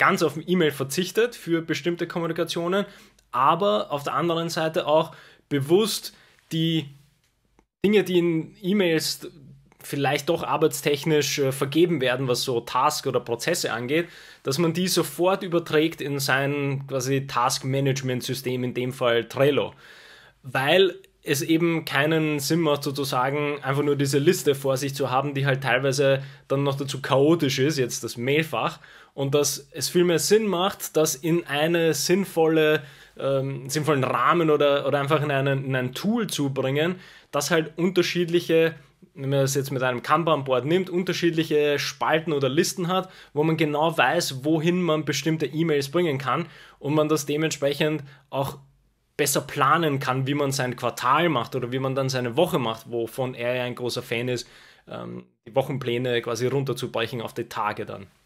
ganz auf E-Mail verzichtet für bestimmte Kommunikationen, aber auf der anderen Seite auch bewusst die Dinge, die in E-Mails vielleicht doch arbeitstechnisch äh, vergeben werden, was so Task oder Prozesse angeht, dass man die sofort überträgt in sein quasi Task-Management-System, in dem Fall Trello. Weil es eben keinen Sinn macht, sozusagen einfach nur diese Liste vor sich zu haben, die halt teilweise dann noch dazu chaotisch ist, jetzt das Mailfach, und dass es viel mehr Sinn macht, das in einen sinnvolle, ähm, sinnvollen Rahmen oder, oder einfach in, einen, in ein Tool zu bringen, das halt unterschiedliche wenn man das jetzt mit einem Kanban-Board nimmt, unterschiedliche Spalten oder Listen hat, wo man genau weiß, wohin man bestimmte E-Mails bringen kann und man das dementsprechend auch besser planen kann, wie man sein Quartal macht oder wie man dann seine Woche macht, wovon er ja ein großer Fan ist, ähm, die Wochenpläne quasi runterzubrechen auf die Tage dann.